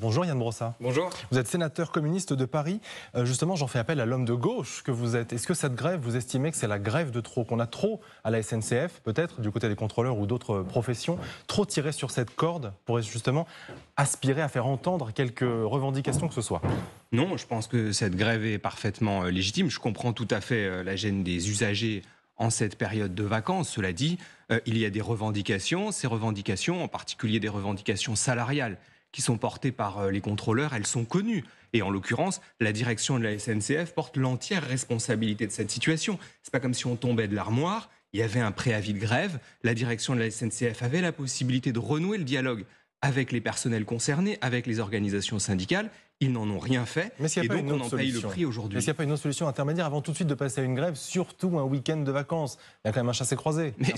Bonjour Yann Brossat. Bonjour. Vous êtes sénateur communiste de Paris. Euh, justement, j'en fais appel à l'homme de gauche que vous êtes. Est-ce que cette grève, vous estimez que c'est la grève de trop, qu'on a trop à la SNCF, peut-être du côté des contrôleurs ou d'autres professions, trop tiré sur cette corde pour justement aspirer à faire entendre quelques revendications que ce soit Non, je pense que cette grève est parfaitement euh, légitime. Je comprends tout à fait euh, la gêne des usagers en cette période de vacances. Cela dit, il y a des revendications, ces revendications, en particulier des revendications salariales qui sont portées par euh, les contrôleurs, elles sont connues. Et en l'occurrence, la direction de la SNCF porte l'entière responsabilité de cette situation. C'est pas comme si on tombait de l'armoire. Il y avait un préavis de grève. La direction de la SNCF avait la possibilité de renouer le dialogue avec les personnels concernés, avec les organisations syndicales. Ils n'en ont rien fait. et donc, on en paye le prix aujourd'hui. Mais s'il n'y a pas une autre solution intermédiaire avant tout de suite de passer à une grève, surtout un week-end de vacances, il y a quand même un chassé-croisé. Mais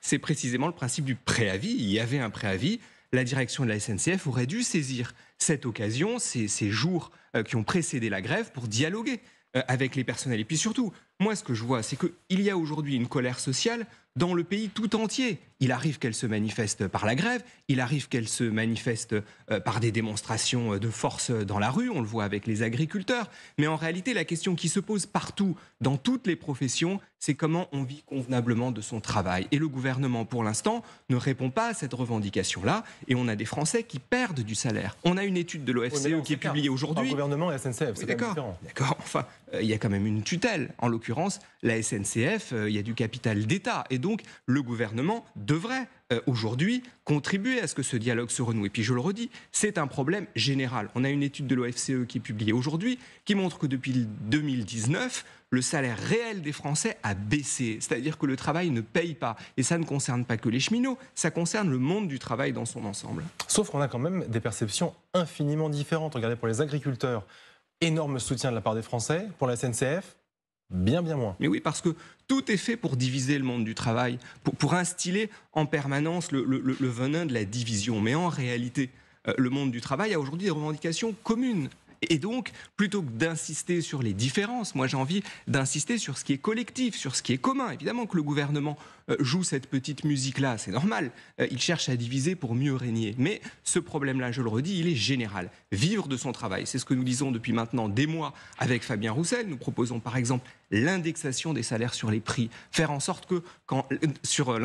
c'est précisément le principe du préavis. Il y avait un préavis la direction de la SNCF aurait dû saisir cette occasion, ces, jours euh, qui ont précédé la grève, pour dialoguer euh, avec les personnels. Et puis surtout, moi, ce que je vois, c'est qu'il y a aujourd'hui une colère sociale dans le pays tout entier. Il arrive qu'elle se manifeste par la grève, il arrive qu'elle se manifeste euh, par des démonstrations de force dans la rue, on le voit avec les agriculteurs. Mais en réalité, la question qui se pose partout, dans toutes les professions, c'est comment on vit convenablement de son travail. Et le gouvernement, pour l'instant, ne répond pas à cette revendication-là, et on a des Français qui perdent du salaire. On a une étude de l'OFCE qui est publiée aujourd'hui. Le gouvernement et la SNCF, c'est d'accord. D'accord. Enfin, euh, il y a quand même une tutelle. En l'occurrence, la SNCF, euh, il y a du capital d'État, et donc le gouvernement devrait euh, aujourd'hui, contribuer à ce que ce dialogue se renoue. Et puis je le redis, c'est un problème général. On a une étude de l'OFCE qui est publiée aujourd'hui qui montre que depuis 2019, le salaire réel des Français a baissé. C'est-à-dire que le travail ne paye pas. Et ça ne concerne pas que les cheminots, ça concerne le monde du travail dans son ensemble. Sauf qu'on a quand même des perceptions infiniment différentes. Regardez pour les agriculteurs, énorme soutien de la part des Français. Pour la SNCF, Bien, bien moins. Mais oui, parce que tout est fait pour diviser le monde du travail, pour, instiller en permanence le, le, venin de la division. Mais en réalité, euh, le monde du travail a aujourd'hui des revendications communes. Et donc, plutôt que d'insister sur les différences, moi j'ai envie d'insister sur ce qui est collectif, sur ce qui est commun. Évidemment que le gouvernement euh, joue cette petite musique-là, c'est normal. Euh, il cherche à diviser pour mieux régner. Mais ce problème-là, je le redis, il est général. Vivre de son travail, c'est ce que nous disons depuis maintenant des mois avec Fabien Roussel. Nous proposons par exemple l'indexation des salaires sur les prix, faire en sorte que quand euh, sur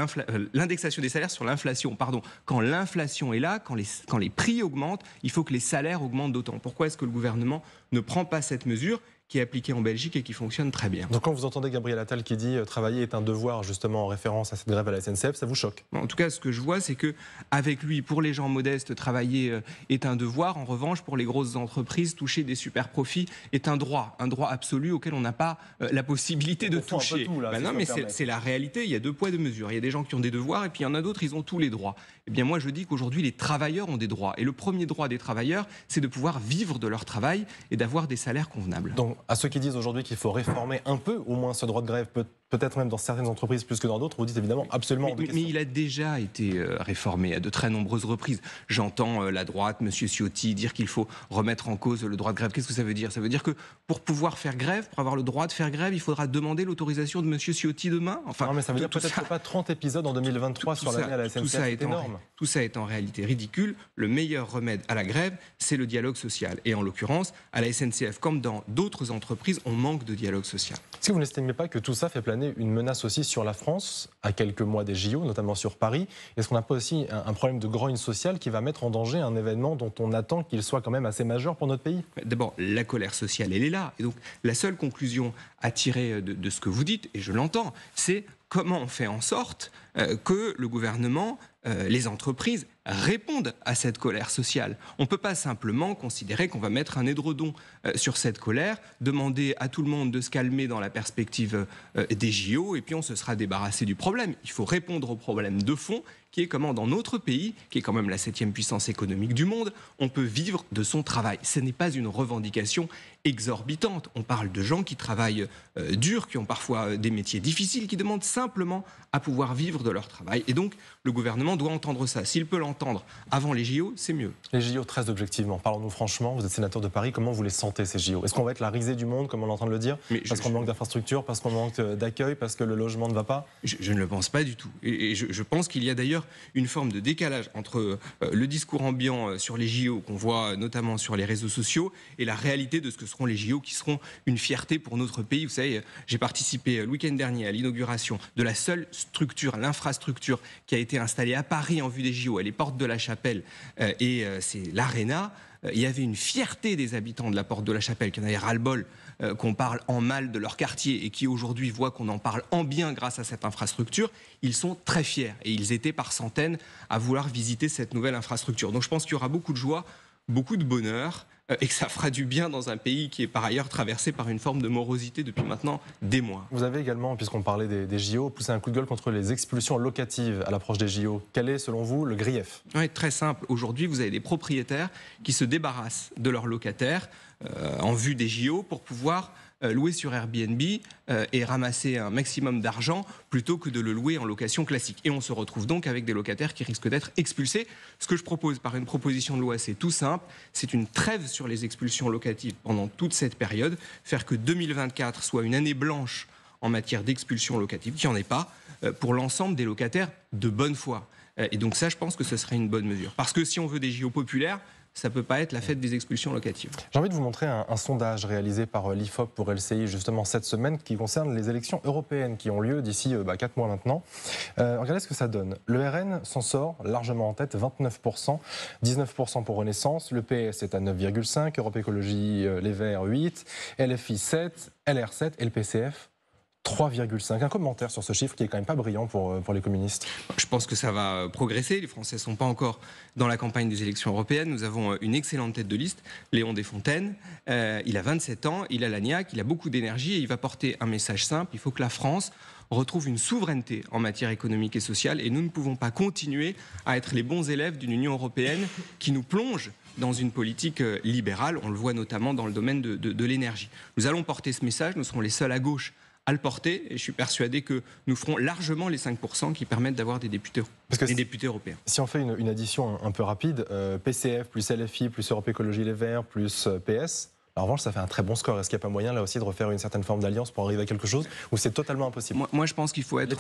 l'indexation des salaires sur l'inflation, pardon, quand l'inflation est là, quand les, quand les prix augmentent, il faut que les salaires augmentent d'autant. Pourquoi est-ce que le gouvernement ne prend pas cette mesure qui est appliqué en Belgique et qui fonctionne très bien. Donc quand vous entendez Gabriel Attal qui dit euh, travailler est un devoir justement en référence à cette grève à la SNCF, ça vous choque En tout cas, ce que je vois, c'est que avec lui, pour les gens modestes, travailler euh, est un devoir. En revanche, pour les grosses entreprises, toucher des super profits est un droit, un droit absolu auquel on n'a pas euh, la possibilité de toucher. Ben non, mais c'est la réalité. Il y a deux poids deux mesures. Il y a des gens qui ont des devoirs et puis il y en a d'autres, ils ont tous les droits. Eh bien, moi, je dis qu'aujourd'hui, les travailleurs ont des droits. Et le premier droit des travailleurs, c'est de pouvoir vivre de leur travail et d'avoir des salaires convenables à ceux qui disent aujourd'hui qu'il faut réformer un peu au moins ce droit de grève, peut peut-être même dans certaines entreprises plus que dans d'autres, vous dites évidemment absolument. Mais, mais, il a déjà été euh, réformé à de très nombreuses reprises. J'entends euh, la droite, M. Ciotti, dire qu'il faut remettre en cause le droit de grève. Qu'est-ce que ça veut dire Ça veut dire que pour pouvoir faire grève, pour avoir le droit de faire grève, il faudra demander l'autorisation de M. Ciotti demain. Enfin, non, mais ça veut dire peut-être pas 30 épisodes en 2023 sur l'année à la SNCF. Tout ça, est énorme. tout ça est en réalité ridicule. Le meilleur remède à la grève, c'est le dialogue social. Et en l'occurrence, à la SNCF, comme dans d'autres entreprises, on manque de dialogue social. Est-ce que vous n'estimez pas que tout ça fait planer une menace aussi sur la France, à quelques mois des JO, notamment sur Paris Est-ce qu'on n'a pas aussi un, problème de grogne sociale qui va mettre en danger un événement dont on attend qu'il soit quand même assez majeur pour notre pays D'abord, la colère sociale, elle est là. Et donc, la seule conclusion à tirer de, ce que vous dites, et je l'entends, c'est comment on fait en sorte euh, que le gouvernement, euh, les entreprises, répondent à cette colère sociale. On ne peut pas simplement considérer qu'on va mettre un édredon euh, sur cette colère, demander à tout le monde de se calmer dans la perspective euh, des JO, et puis on se sera débarrassé du problème. Il faut répondre au problème de fond, qui est comment dans notre pays, qui est quand même la septième puissance économique du monde, on peut vivre de son travail. Ce n'est pas une revendication exorbitante. On parle de gens qui travaillent euh, dur, qui ont parfois des métiers difficiles, qui demandent simplement à pouvoir vivre de leur travail. Et donc, le gouvernement doit entendre ça. S'il peut l'entendre, tendre. avant les JO, c'est mieux. Les JO, très objectivement, parlons-nous franchement, vous êtes sénateur de Paris, comment vous les sentez ces JO Est-ce qu'on va être la risée du monde, comme on est en train de le dire Parce qu'on manque d'infrastructures, parce qu'on manque d'accueil, parce que le logement ne va pas je, ne le pense pas du tout. Et, je, pense qu'il y a d'ailleurs une forme de décalage entre euh, le discours ambiant euh, sur les JO qu'on voit euh, notamment sur les réseaux sociaux et la réalité de ce que seront les JO qui seront une fierté pour notre pays. Vous savez, j'ai participé le week-end dernier à l'inauguration de la seule structure, l'infrastructure qui a été installée à Paris en vue des JO. Elle est de la Chapelle euh, et euh, c'est l'Arena, euh, il y avait une fierté des habitants de la porte de la Chapelle, qui en avaient ras qu'on parle en mal de leur quartier et qui aujourd'hui voient qu'on en parle en bien grâce à cette infrastructure. Ils sont très fiers et ils étaient par centaines à vouloir visiter cette nouvelle infrastructure. Donc je pense qu'il y aura beaucoup de joie, beaucoup de bonheur. Euh, et que ça fera du bien dans un pays qui est par ailleurs traversé par une forme de morosité depuis maintenant des mois. Vous avez également, puisqu'on parlait des, JO, poussé un coup de gueule contre les expulsions locatives à l'approche des JO. Quel est, selon vous, le grief Oui, très simple. Aujourd'hui, vous avez des propriétaires qui se débarrassent de leurs locataires euh, en vue des JO pour pouvoir euh, louer sur Airbnb euh, et ramasser un maximum d'argent plutôt que de le louer en location classique. Et on se retrouve donc avec des locataires qui risquent d'être expulsés. Ce que je propose par une proposition de loi, c'est tout simple, c'est une trêve sur les expulsions locatives pendant toute cette période, faire que 2024 soit une année blanche en matière d'expulsion locative, qui n'y en ait pas, euh, pour l'ensemble des locataires de bonne foi. Et donc ça, je pense que ce serait une bonne mesure. Parce que si on veut des JO populaires, ça ne peut pas être la fête des expulsions locatives. J'ai envie de vous montrer un, sondage réalisé par euh, l'IFOP pour LCI justement cette semaine qui concerne les élections européennes qui ont lieu d'ici euh, bah, 4 mois maintenant. Euh, regardez ce que ça donne. Le RN s'en sort largement en tête, 29%, 19% pour Renaissance, le PS est à 9,5%, Europe Écologie Les Verts 8, LFI 7, LR7 et le PCF 3,5. Un commentaire sur ce chiffre qui est quand même pas brillant pour, euh, pour les communistes. Je pense que ça va euh, progresser. Les Français ne sont pas encore dans la campagne des élections européennes. Nous avons euh, une excellente tête de liste, Léon Desfontaines. il a 27 ans, il a l'agnac, il a beaucoup d'énergie et il va porter un message simple. Il faut que la France retrouve une souveraineté en matière économique et sociale et nous ne pouvons pas continuer à être les bons élèves d'une Union européenne qui nous plonge dans une politique libérale. On le voit notamment dans le domaine de, de, de l'énergie. Nous allons porter ce message. Nous serons les seuls à gauche à le porter. Et je suis persuadé que nous ferons largement les 5% qui permettent d'avoir des députés, des députés européens. Si on fait une, addition un, peu rapide, euh, PCF plus LFI plus Europe Écologie Les Verts plus euh, PS. En revanche, ça fait un très bon score. Est-ce qu'il n'y a pas moyen là aussi de refaire une certaine forme d'alliance pour arriver à quelque chose ou c'est totalement impossible moi, je pense qu'il faut être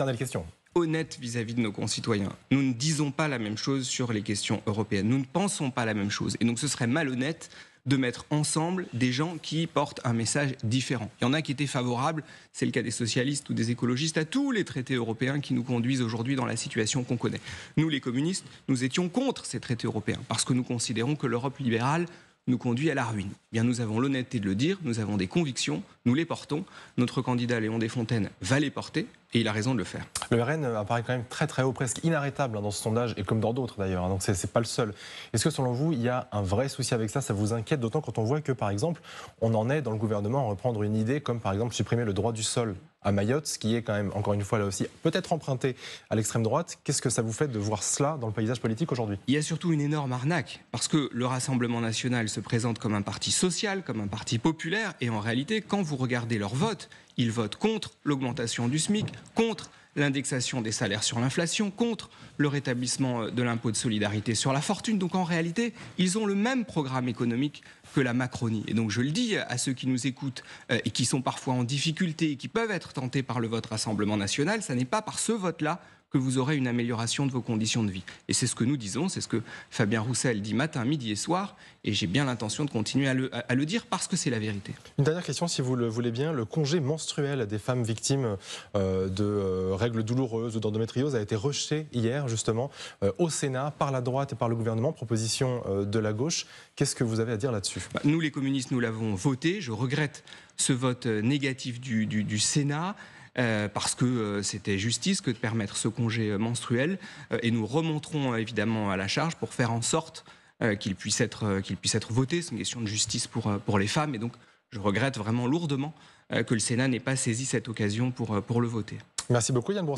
honnête vis-à-vis -vis de nos concitoyens. Nous ne disons pas la même chose sur les questions européennes. Nous ne pensons pas la même chose. Et donc, ce serait malhonnête de mettre ensemble des gens qui portent un message différent. Il y en a qui étaient favorables, c'est le cas des socialistes ou des écologistes, à tous les traités européens qui nous conduisent aujourd'hui dans la situation qu'on connaît. Nous, les communistes, nous étions contre ces traités européens parce que nous considérons que l'Europe libérale nous conduit à la ruine. Eh bien, nous avons l'honnêteté de le dire, nous avons des convictions, nous les portons. Notre candidat Léon Desfontaines va les porter et il a raison de le faire. Le RN apparaît quand même très très haut, presque inarrêtable hein, dans ce sondage et comme dans d'autres d'ailleurs, hein. donc c'est, c'est pas le seul. Est-ce que selon vous, il y a un vrai souci avec ça Ça vous inquiète d'autant quand on voit que par exemple, on en est dans le gouvernement à reprendre une idée comme par exemple supprimer le droit du sol à Mayotte, ce qui est quand même, encore une fois, là aussi, peut-être emprunté à l'extrême droite. Qu'est-ce que ça vous fait de voir cela dans le paysage politique aujourd'hui Il y a surtout une énorme arnaque, parce que le Rassemblement national se présente comme un parti social, comme un parti populaire, et en réalité, quand vous regardez leur vote, ils votent contre l'augmentation du SMIC, contre l'indexation des salaires sur l'inflation, contre le rétablissement euh, de l'impôt de solidarité sur la fortune. Donc en réalité, ils ont le même programme économique que la Macronie. Et donc je le dis à ceux qui nous écoutent euh, et qui sont parfois en difficulté et qui peuvent être tentés par le vote Rassemblement national, ça n'est pas par ce vote-là que vous aurez une amélioration de vos conditions de vie. Et c'est ce que nous disons, c'est ce que Fabien Roussel dit matin, midi et soir, et j'ai bien l'intention de continuer à le, dire parce que c'est la vérité. Une dernière question, si vous le voulez bien, le congé menstruel des femmes victimes euh, de euh, règles douloureuses ou d'endométriose a été rejeté hier, justement, euh, au Sénat, par la droite et par le gouvernement, proposition de la gauche. Qu'est-ce que vous avez à dire là-dessus bah, Nous, les communistes, nous l'avons voté. Je regrette ce vote négatif du Sénat. Euh, parce que euh, c'était justice que de permettre ce congé euh, menstruel. et nous remonterons évidemment à la charge pour faire en sorte qu'il puisse être qu'il puisse être voté. C'est une question de justice pour pour les femmes. Et donc, je regrette vraiment lourdement que le Sénat n'ait pas saisi cette occasion pour pour le voter. Merci beaucoup Yann Boursin.